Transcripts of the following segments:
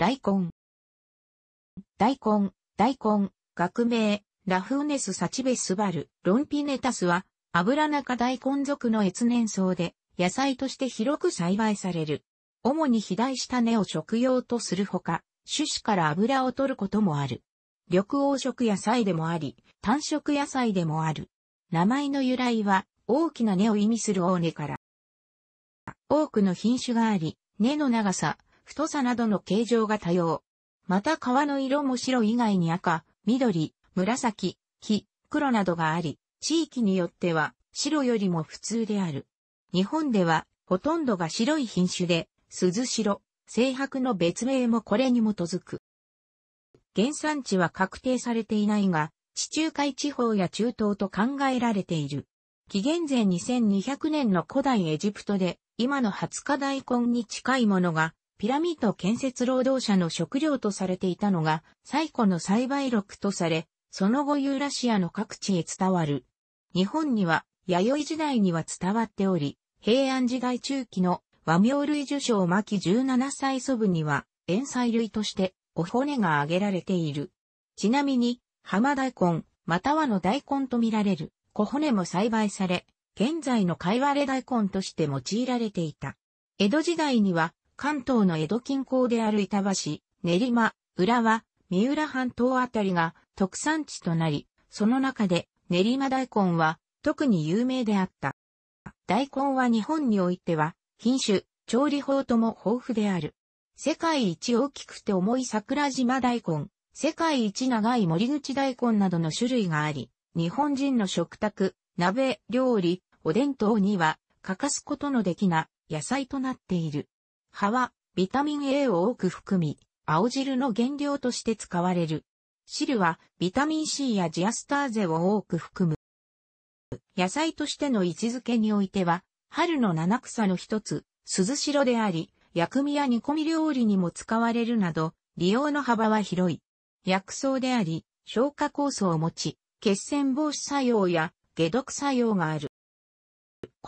大根。大根、大根、学名、ラフーネスサチベスバル、ロンピネタスは、油中大根属の越年草で、野菜として広く栽培される。主に肥大した根を食用とするほか、種子から油を取ることもある。緑黄色野菜でもあり、単色野菜でもある。名前の由来は、大きな根を意味する大根から。多くの品種があり、根の長さ、太さなどの形状が多様。また皮の色も白以外に赤、緑、紫、黄、黒などがあり、地域によっては白よりも普通である。日本ではほとんどが白い品種で、鈴白、青白の別名もこれに基づく。原産地は確定されていないが、地中海地方や中東と考えられている。紀元前2200年の古代エジプトで、今の20日大根に近いものがピラミッド建設労働者の食料とされていたのが、最古の栽培録とされ、その後ユーラシアの各地へ伝わる。日本には、弥生時代には伝わっており、平安時代中期の和名類受賞巻17歳祖母には、塩菜類として、お骨が挙げられている。ちなみに、浜大根、またはの大根と見られる、小骨も栽培され、現在の貝割れ大根として用いられていた。江戸時代には、関東の江戸近郊である板橋、練馬、浦和、三浦半島あたりが特産地となり、その中で練馬大根は特に有名であった。大根は日本においては品種、調理法とも豊富である。世界一大きくて重い桜島大根、世界一長い森口大根などの種類があり、日本人の食卓、鍋、料理、お伝統には欠かすことのできな野菜となっている。葉はビタミン A を多く含み、青汁の原料として使われる。汁はビタミン C やジアスターゼを多く含む。野菜としての位置づけにおいては、春の七草の一つ、鈴代であり、薬味や煮込み料理にも使われるなど、利用の幅は広い。薬草であり、消化酵素を持ち、血栓防止作用や解毒作用がある。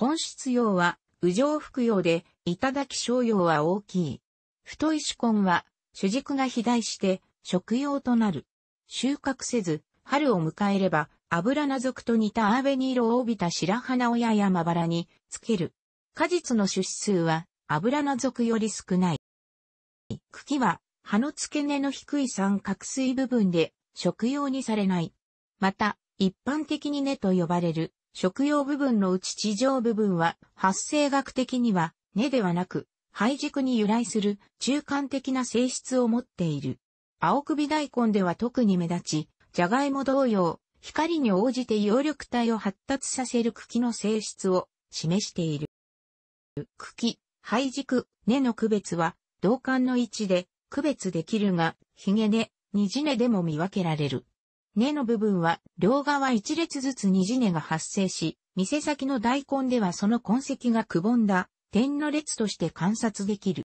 根質用は、右上服用で、頂き商用は大きい。太い主根は、主軸が肥大して、食用となる。収穫せず、春を迎えれば、油なぞくと似たアーベニ色を帯びた白花親やまばらに、つける。果実の種子数は、油なぞくより少ない。茎は、葉の付け根の低い三角錐部分で、食用にされない。また、一般的に根と呼ばれる、食用部分のうち地上部分は、発生学的には、根ではなく、肺軸に由来する中間的な性質を持っている。青首大根では特に目立ち、じゃがいも同様、光に応じて葉緑体を発達させる茎の性質を示している。茎、肺軸、根の区別は、同感の位置で区別できるが、髭根、虹根でも見分けられる。根の部分は両側一列ずつ虹根が発生し、店先の大根ではその痕跡がくぼんだ点の列として観察できる。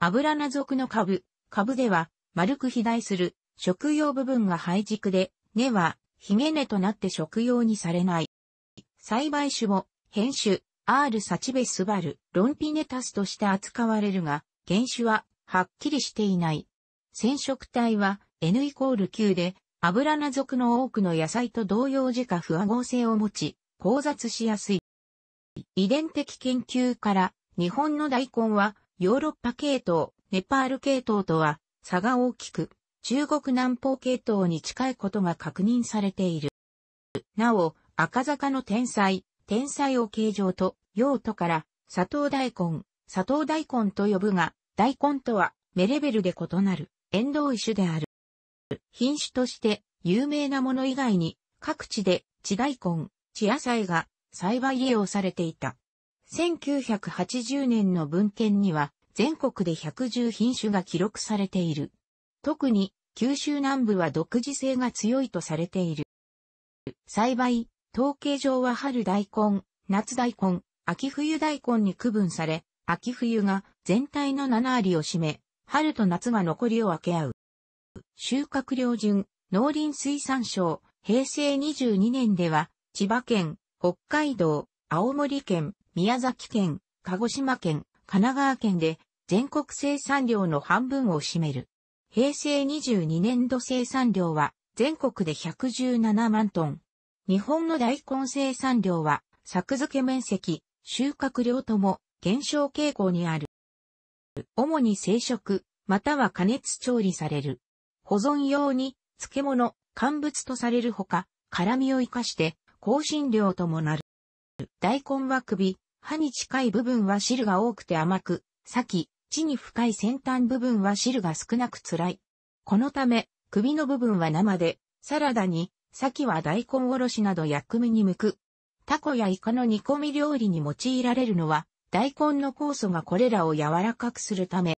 アブラナ属の株、株では丸く肥大する食用部分が肺軸で、根はヒゲ根となって食用にされない。栽培種も変種 R サチベスバル、ロンピネタスとして扱われるが、原種ははっきりしていない。染色体は N イコール9で、アブラナ属の多くの野菜と同様自家不和合性を持ち、交雑しやすい。遺伝的研究から日本の大根はヨーロッパ系統、ネパール系統とは差が大きく中国南方系統に近いことが確認されている。なお、赤坂の天才、天才を形状と用途から砂糖大根、砂糖大根と呼ぶが、大根とは目レベルで異なる、遠藤種である。品種として有名なもの以外に各地で地大根、地野菜が栽培利用されていた。1980年の文献には全国で110品種が記録されている。特に九州南部は独自性が強いとされている。栽培、統計上は春大根、夏大根、秋冬大根に区分され、秋冬が全体の7割を占め、春と夏が残りを分け合う。収穫量順、農林水産省、平成22年では、千葉県、北海道、青森県、宮崎県、鹿児島県、神奈川県で全国生産量の半分を占める。平成22年度生産量は全国で117万トン。日本の大根生産量は作付け面積、収穫量とも減少傾向にある。主に生食、または加熱調理される。保存用に、漬物、乾物とされるほか、辛味を生かして、香辛料ともなる。大根は首、歯に近い部分は汁が多くて甘く、先、地に深い先端部分は汁が少なく辛い。このため、首の部分は生で、サラダに、先は大根おろしなど薬味に向く。タコやイカの煮込み料理に用いられるのは、大根の酵素がこれらを柔らかくするため、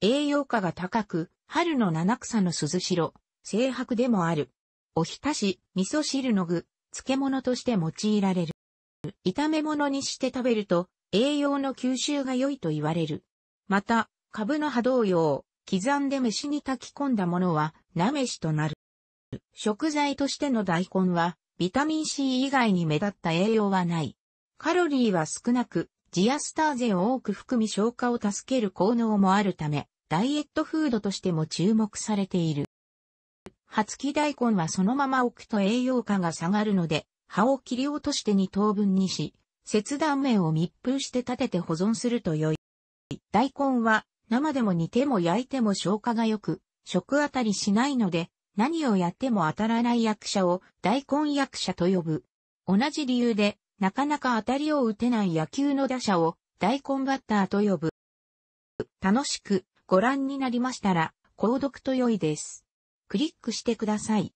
栄養価が高く、春の七草の鈴しろ、清白でもある。おひたし、味噌汁の具、漬物として用いられる。炒め物にして食べると、栄養の吸収が良いと言われる。また、株の葉同様、刻んで飯に炊き込んだものは、なめしとなる。食材としての大根は、ビタミン C 以外に目立った栄養はない。カロリーは少なく、ジアスターゼを多く含み消化を助ける効能もあるため、ダイエットフードとしても注目されている。葉付き大根はそのまま置くと栄養価が下がるので、葉を切り落として2等分にし、切断面を密封して立てて保存すると良い。大根は生でも煮ても焼いても消化が良く、食あたりしないので、何をやっても当たらない役者を大根役者と呼ぶ。同じ理由で、なかなか当たりを打てない野球の打者を大根バッターと呼ぶ。楽しくご覧になりましたら、購読と良いです。クリックしてください。